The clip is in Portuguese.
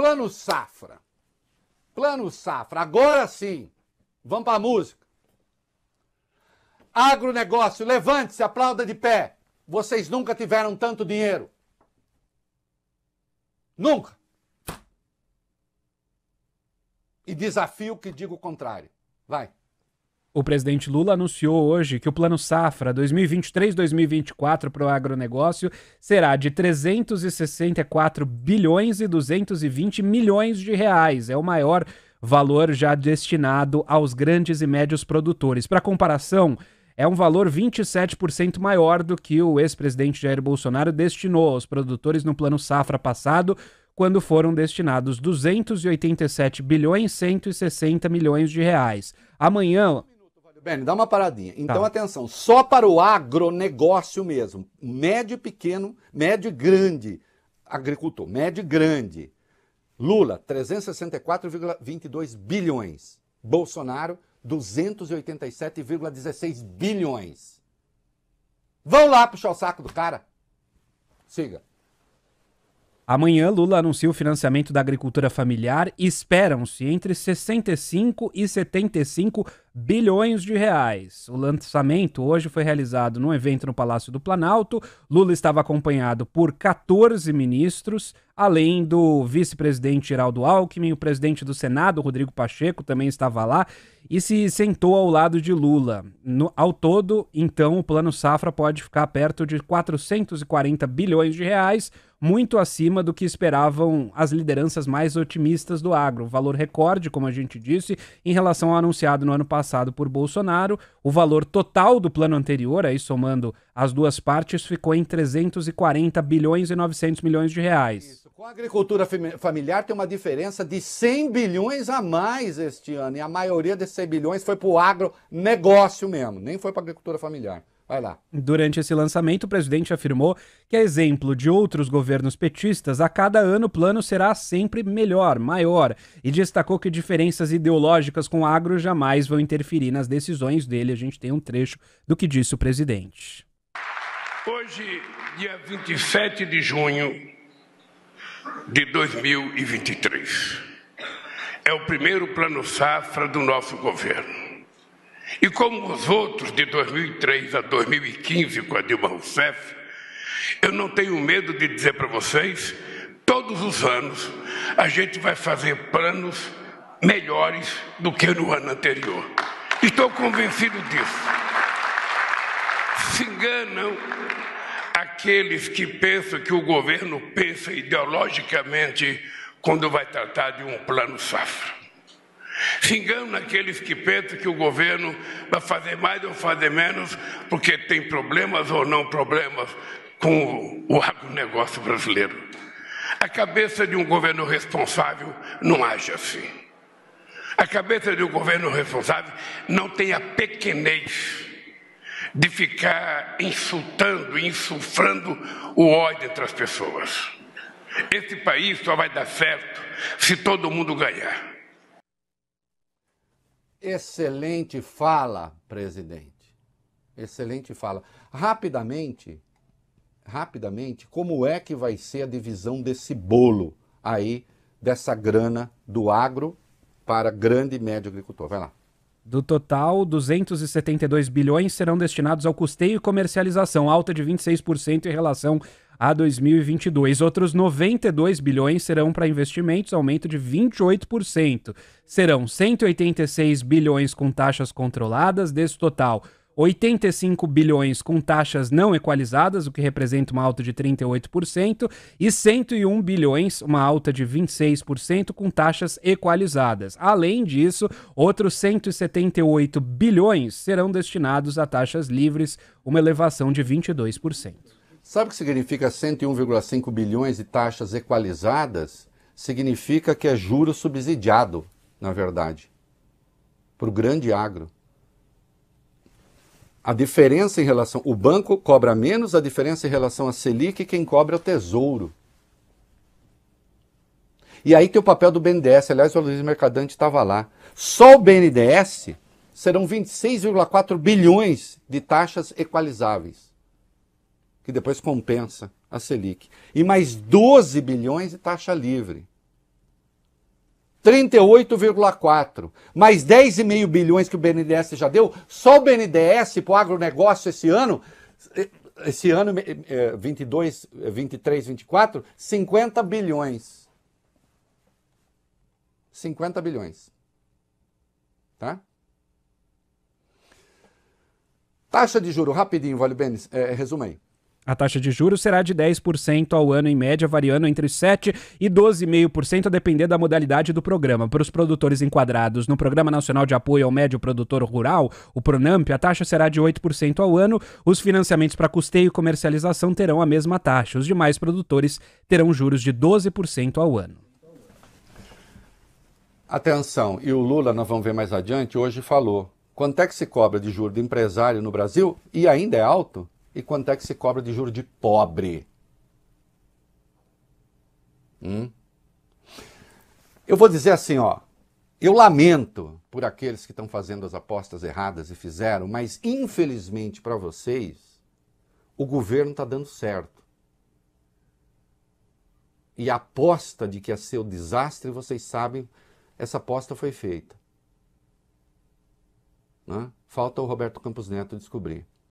Plano Safra. Plano Safra. Agora sim. Vamos para a música. Agronegócio, levante-se, aplauda de pé. Vocês nunca tiveram tanto dinheiro. Nunca. E desafio que diga o contrário. Vai. O presidente Lula anunciou hoje que o Plano Safra 2023-2024 para o agronegócio será de 364 bilhões e 220 milhões de reais. É o maior valor já destinado aos grandes e médios produtores. Para comparação, é um valor 27% maior do que o ex-presidente Jair Bolsonaro destinou aos produtores no Plano Safra passado, quando foram destinados 287 bilhões 160 milhões de reais. Amanhã, Ben, dá uma paradinha. Tá. Então, tá. atenção, só para o agronegócio mesmo. Médio e pequeno, médio e grande. Agricultor, médio e grande. Lula, 364,22 bilhões. Bolsonaro, 287,16 bilhões. Vão lá puxar o saco do cara. Siga. Amanhã, Lula anuncia o financiamento da agricultura familiar e esperam-se entre 65 e 75 bilhões de reais. O lançamento hoje foi realizado num evento no Palácio do Planalto. Lula estava acompanhado por 14 ministros, além do vice-presidente Geraldo Alckmin, o presidente do Senado, Rodrigo Pacheco, também estava lá e se sentou ao lado de Lula. No, ao todo, então, o Plano Safra pode ficar perto de 440 bilhões de reais muito acima do que esperavam as lideranças mais otimistas do agro. Valor recorde, como a gente disse, em relação ao anunciado no ano passado por Bolsonaro. O valor total do plano anterior, aí somando as duas partes, ficou em 340 bilhões e 900 milhões de reais. Isso. Com a agricultura familiar tem uma diferença de 100 bilhões a mais este ano. E a maioria desses 100 bilhões foi para o agronegócio mesmo, nem foi para a agricultura familiar. Vai lá. Durante esse lançamento, o presidente afirmou que, a exemplo de outros governos petistas, a cada ano o plano será sempre melhor, maior, e destacou que diferenças ideológicas com o agro jamais vão interferir nas decisões dele. A gente tem um trecho do que disse o presidente. Hoje, dia 27 de junho de 2023, é o primeiro plano safra do nosso governo e como os outros de 2003 a 2015 com a Dilma Rousseff, eu não tenho medo de dizer para vocês, todos os anos a gente vai fazer planos melhores do que no ano anterior. Estou convencido disso. Se enganam aqueles que pensam que o governo pensa ideologicamente quando vai tratar de um plano safra engana aqueles que pensam que o governo vai fazer mais ou fazer menos porque tem problemas ou não problemas com o agronegócio brasileiro. A cabeça de um governo responsável não age assim. A cabeça de um governo responsável não tem a pequenez de ficar insultando, insufrando o ódio entre as pessoas. Esse país só vai dar certo se todo mundo ganhar. Excelente fala, presidente. Excelente fala. Rapidamente, rapidamente, como é que vai ser a divisão desse bolo aí, dessa grana do agro para grande e médio agricultor? Vai lá. Do total, 272 bilhões serão destinados ao custeio e comercialização, alta de 26% em relação a 2022. Outros 92 bilhões serão para investimentos, aumento de 28%. Serão 186 bilhões com taxas controladas, desse total, 85 bilhões com taxas não equalizadas, o que representa uma alta de 38%, e 101 bilhões, uma alta de 26% com taxas equalizadas. Além disso, outros 178 bilhões serão destinados a taxas livres, uma elevação de 22%. Sabe o que significa 101,5 bilhões de taxas equalizadas? Significa que é juro subsidiado, na verdade, para o grande agro a diferença em relação. O banco cobra menos a diferença em relação à Selic, quem cobra é o tesouro. E aí tem o papel do BNDES. Aliás, o Luiz Mercadante estava lá. Só o BNDES serão 26,4 bilhões de taxas equalizáveis, que depois compensa a Selic. E mais 12 bilhões de taxa livre. 38,4. Mais 10,5 bilhões que o BNDES já deu. Só o BNDES para o agronegócio esse ano, eh, esse ano, 22, 23, 24, 50 bilhões. 50 bilhões. Tá? Taxa de juro, rapidinho, Vale Benes, é, eh, resuma aí. A taxa de juros será de 10% ao ano em média, variando entre 7% e 12,5%, a depender da modalidade do programa. Para os produtores enquadrados no Programa Nacional de Apoio ao Médio Produtor Rural, o PRONAMP, a taxa será de 8% ao ano. Os financiamentos para custeio e comercialização terão a mesma taxa. Os demais produtores terão juros de 12% ao ano. Atenção, e o Lula, nós vamos ver mais adiante, hoje falou. Quanto é que se cobra de juro do empresário no Brasil? E ainda é alto? e quanto é que se cobra de juro de pobre. Hum? Eu vou dizer assim, ó. Eu lamento por aqueles que estão fazendo as apostas erradas e fizeram, mas infelizmente para vocês, o governo está dando certo. E a aposta de que ia ser o desastre, vocês sabem, essa aposta foi feita. Né? Falta o Roberto Campos Neto descobrir.